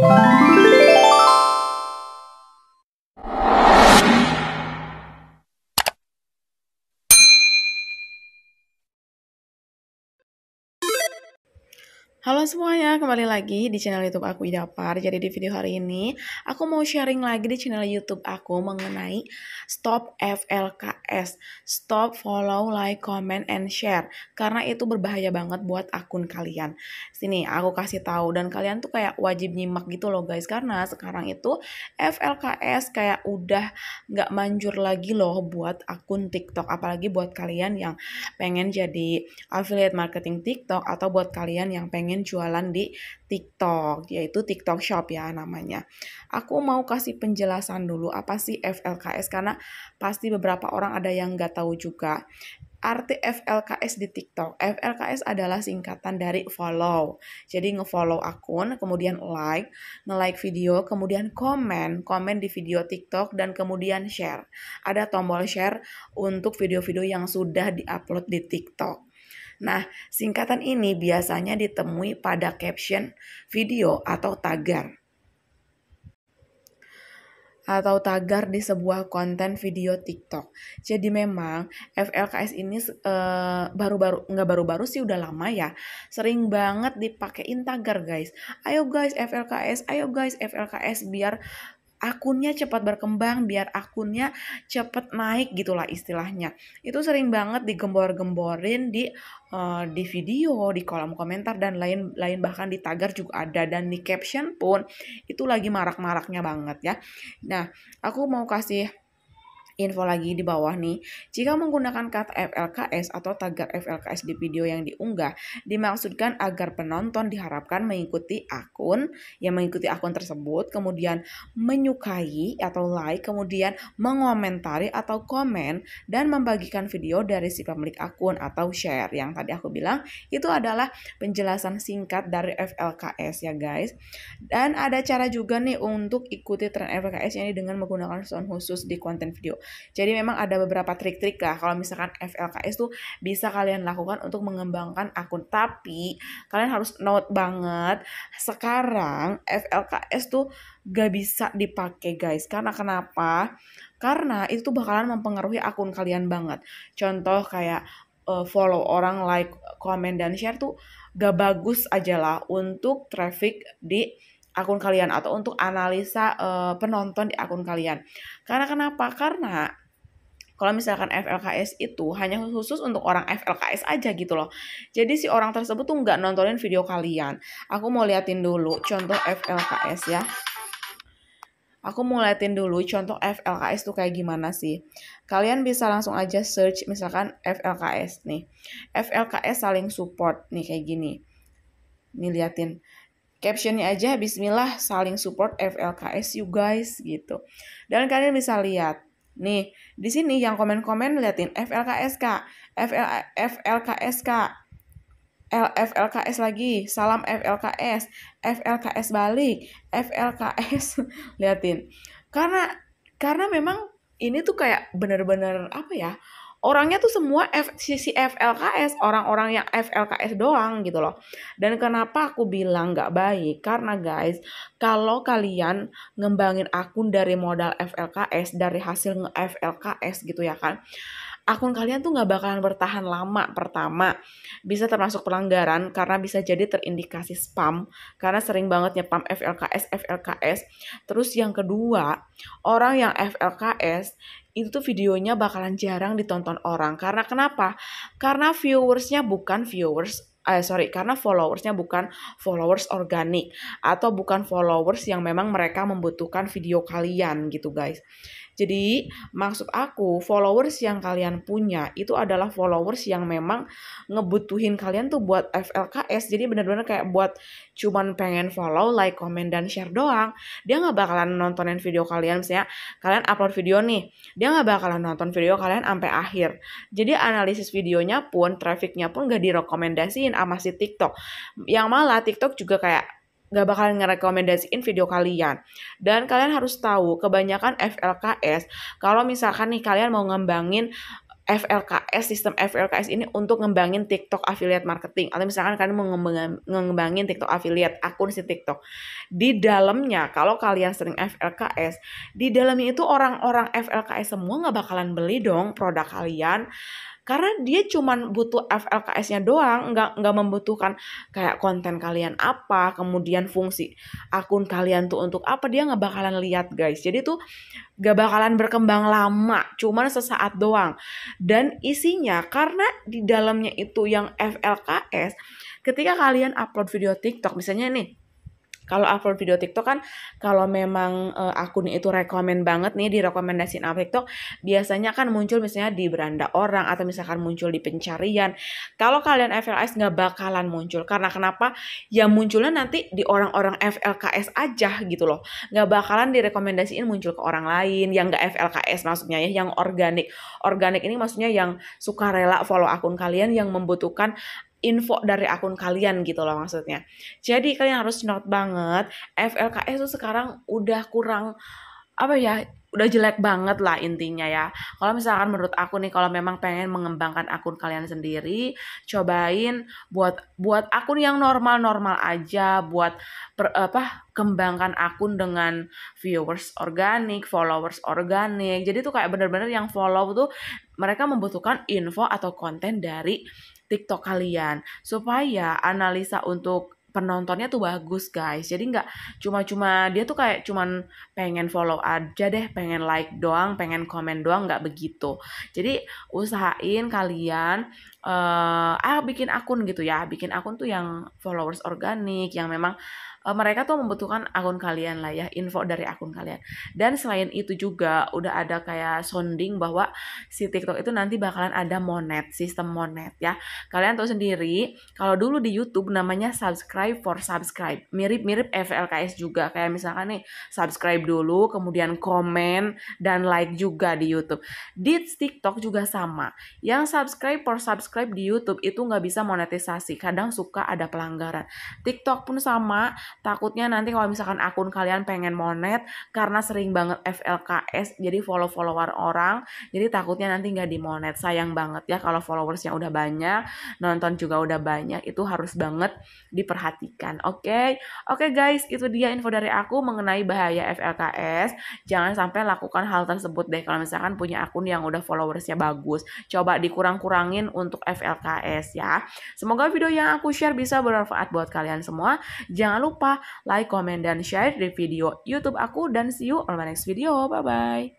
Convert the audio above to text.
Bye. Halo semuanya, kembali lagi di channel YouTube aku Idapar. Jadi di video hari ini, aku mau sharing lagi di channel YouTube aku mengenai stop FLKS, stop follow, like, comment, and share. Karena itu berbahaya banget buat akun kalian. Sini aku kasih tahu dan kalian tuh kayak wajib nyimak gitu loh guys, karena sekarang itu FLKS kayak udah nggak manjur lagi loh buat akun TikTok, apalagi buat kalian yang pengen jadi affiliate marketing TikTok atau buat kalian yang pengen pengen jualan di TikTok, yaitu TikTok Shop ya namanya. Aku mau kasih penjelasan dulu apa sih FLKS karena pasti beberapa orang ada yang nggak tahu juga. Arti FLKS di TikTok. FLKS adalah singkatan dari follow. Jadi ngefollow akun, kemudian like, nge-like video, kemudian komen, komen di video TikTok dan kemudian share. Ada tombol share untuk video-video yang sudah diupload di TikTok. Nah, singkatan ini biasanya ditemui pada caption video atau tagar. Atau tagar di sebuah konten video TikTok. Jadi memang FLKS ini baru eh, baru-baru nggak baru-baru sih udah lama ya. Sering banget dipakein tagar guys. Ayo guys FLKS, ayo guys FLKS biar akunnya cepat berkembang biar akunnya cepat naik gitulah istilahnya itu sering banget digembor-gemborin di uh, di video di kolom komentar dan lain-lain bahkan di tagar juga ada dan di caption pun itu lagi marak-maraknya banget ya nah aku mau kasih info lagi di bawah nih. Jika menggunakan kata FLKS atau tagar FLKS di video yang diunggah, dimaksudkan agar penonton diharapkan mengikuti akun yang mengikuti akun tersebut, kemudian menyukai atau like, kemudian mengomentari atau komen dan membagikan video dari si pemilik akun atau share yang tadi aku bilang itu adalah penjelasan singkat dari FLKS ya guys. Dan ada cara juga nih untuk ikuti tren FLKS ini dengan menggunakan sound khusus di konten video. Jadi memang ada beberapa trik-trik lah kalau misalkan FLKS tuh bisa kalian lakukan untuk mengembangkan akun. Tapi kalian harus note banget sekarang FLKS tuh gak bisa dipakai guys. Karena kenapa? Karena itu bakalan mempengaruhi akun kalian banget. Contoh kayak uh, follow orang, like, komen, dan share tuh gak bagus aja lah untuk traffic di akun kalian atau untuk analisa uh, penonton di akun kalian. Karena kenapa? Karena kalau misalkan FLKS itu hanya khusus untuk orang FLKS aja gitu loh. Jadi si orang tersebut tuh nggak nontonin video kalian. Aku mau liatin dulu contoh FLKS ya. Aku mau liatin dulu contoh FLKS tuh kayak gimana sih. Kalian bisa langsung aja search misalkan FLKS nih. FLKS saling support nih kayak gini. Nih liatin captionnya aja Bismillah saling support FLKS you guys gitu. Dan kalian bisa lihat nih di sini yang komen-komen liatin flks kak, FL flks kak, FLKS lagi, salam FLKS, FLKS balik, FLKS liatin. Karena karena memang ini tuh kayak bener-bener apa ya? orangnya tuh semua F, sisi FLKS orang-orang yang FLKS doang gitu loh dan kenapa aku bilang nggak baik karena guys kalau kalian ngembangin akun dari modal FLKS dari hasil nge FLKS gitu ya kan akun kalian tuh nggak bakalan bertahan lama pertama bisa termasuk pelanggaran karena bisa jadi terindikasi spam karena sering banget nyepam FLKS FLKS terus yang kedua orang yang FLKS itu tuh videonya bakalan jarang ditonton orang. Karena kenapa? Karena viewersnya bukan viewers eh, sorry karena followersnya bukan followers organik atau bukan followers yang memang mereka membutuhkan video kalian gitu guys jadi maksud aku followers yang kalian punya itu adalah followers yang memang ngebutuhin kalian tuh buat FLKS. Jadi bener-bener kayak buat cuman pengen follow, like, komen, dan share doang. Dia nggak bakalan nontonin video kalian misalnya kalian upload video nih. Dia nggak bakalan nonton video kalian sampai akhir. Jadi analisis videonya pun, trafficnya pun gak direkomendasiin sama si TikTok. Yang malah TikTok juga kayak gak bakalan ngerekomendasiin video kalian. Dan kalian harus tahu kebanyakan FLKS kalau misalkan nih kalian mau ngembangin FLKS, sistem FLKS ini untuk ngembangin TikTok affiliate marketing atau misalkan kalian mau ngembangin TikTok affiliate akun si TikTok. Di dalamnya kalau kalian sering FLKS, di dalamnya itu orang-orang FLKS semua nggak bakalan beli dong produk kalian karena dia cuma butuh FLKS-nya doang nggak nggak membutuhkan kayak konten kalian apa kemudian fungsi akun kalian tuh untuk apa dia nggak bakalan lihat guys jadi tuh nggak bakalan berkembang lama cuma sesaat doang dan isinya karena di dalamnya itu yang FLKS ketika kalian upload video TikTok misalnya nih kalau upload video TikTok kan kalau memang uh, akun itu rekomend banget nih direkomendasiin upload TikTok biasanya kan muncul misalnya di beranda orang atau misalkan muncul di pencarian kalau kalian FLS nggak bakalan muncul karena kenapa ya munculnya nanti di orang-orang FLKS aja gitu loh nggak bakalan direkomendasiin muncul ke orang lain yang nggak FLKS maksudnya ya yang organik organik ini maksudnya yang suka rela follow akun kalian yang membutuhkan info dari akun kalian gitu loh maksudnya. Jadi kalian harus note banget FLKS tuh sekarang udah kurang apa ya udah jelek banget lah intinya ya. Kalau misalkan menurut aku nih kalau memang pengen mengembangkan akun kalian sendiri, cobain buat buat akun yang normal-normal aja, buat per, apa kembangkan akun dengan viewers organik, followers organik. Jadi tuh kayak bener-bener yang follow tuh mereka membutuhkan info atau konten dari TikTok kalian supaya analisa untuk penontonnya tuh bagus guys jadi nggak cuma-cuma dia tuh kayak cuman pengen follow aja deh pengen like doang pengen komen doang nggak begitu jadi usahain kalian uh, ah bikin akun gitu ya bikin akun tuh yang followers organik yang memang uh, mereka tuh membutuhkan akun kalian lah ya info dari akun kalian dan selain itu juga udah ada kayak sounding bahwa si TikTok itu nanti bakalan ada monet sistem monet ya kalian tahu sendiri kalau dulu di YouTube namanya subscribe for subscribe mirip-mirip FLKS juga kayak misalkan nih subscribe dulu kemudian komen dan like juga di YouTube di TikTok juga sama yang subscribe for subscribe di YouTube itu nggak bisa monetisasi kadang suka ada pelanggaran TikTok pun sama takutnya nanti kalau misalkan akun kalian pengen monet karena sering banget FLKS jadi follow follower orang jadi takutnya nanti nggak di monet sayang banget ya kalau followersnya udah banyak nonton juga udah banyak itu harus banget diperhatikan oke okay? oke okay guys itu dia info dari aku mengenai bahaya FLKS jangan sampai lakukan hal tersebut deh kalau misalkan punya akun yang udah followersnya bagus coba dikurang-kurangin untuk FLKS ya semoga video yang aku share bisa bermanfaat buat kalian semua jangan lupa lupa like, comment, dan share di video YouTube aku. Dan see you on my next video. Bye-bye.